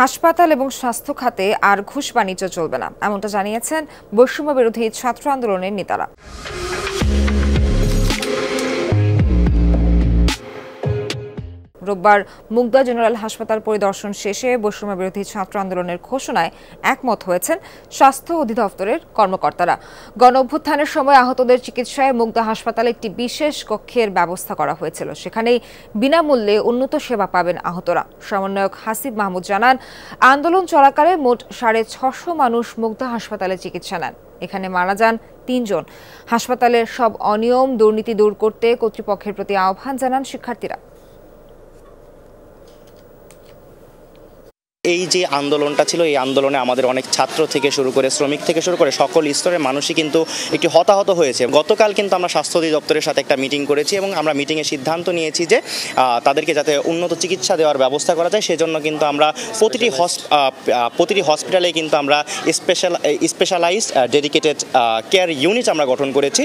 হাসপাতাল এবং স্বাস্থ্য খাতে আর ঘুষ বাণিজ্য চলবে না এমনটা জানিয়েছেন বৈষম্য বিরোধী ছাত্র আন্দোলনের নেতারা রোববার মুগদা জেনারেল হাসপাতাল পরিদর্শন শেষে বৈষম্য বিরোধী ছাত্র আন্দোলনের ঘোষণায় একমত হয়েছেন স্বাস্থ্য অধিদপ্তরের কর্মকর্তারা গণ অভ্যুত্থানের সময় আহতদের চিকিৎসায় মুগদা হাসপাতালে একটি বিশেষ কক্ষের ব্যবস্থা করা হয়েছিল সেখানেই বিনামূল্যে উন্নত সেবা পাবেন আহতরা সমন্বয়ক হাসিব মাহমুদ জানান আন্দোলন চলাকালে মোট সাড়ে ছশো মানুষ মুগ্ধা হাসপাতালে চিকিৎসা নেন এখানে মারা যান তিনজন হাসপাতালের সব অনিয়ম দুর্নীতি দূর করতে কর্তৃপক্ষের প্রতি আহ্বান জানান শিক্ষার্থীরা এই যে আন্দোলনটা ছিল এই আন্দোলনে আমাদের অনেক ছাত্র থেকে শুরু করে শ্রমিক থেকে শুরু করে সকল স্তরের মানুষই কিন্তু একটি হতাহত হয়েছে গতকাল কিন্তু আমরা স্বাস্থ্য অধিদপ্তরের সাথে একটা মিটিং করেছি এবং আমরা মিটিংয়ে সিদ্ধান্ত নিয়েছি যে তাদেরকে যাতে উন্নত চিকিৎসা দেওয়ার ব্যবস্থা করা যায় সেজন্য কিন্তু আমরা প্রতিটি হস প্রতিটি হসপিটালে কিন্তু আমরা special specialized dedicated care unit আমরা গঠন করেছি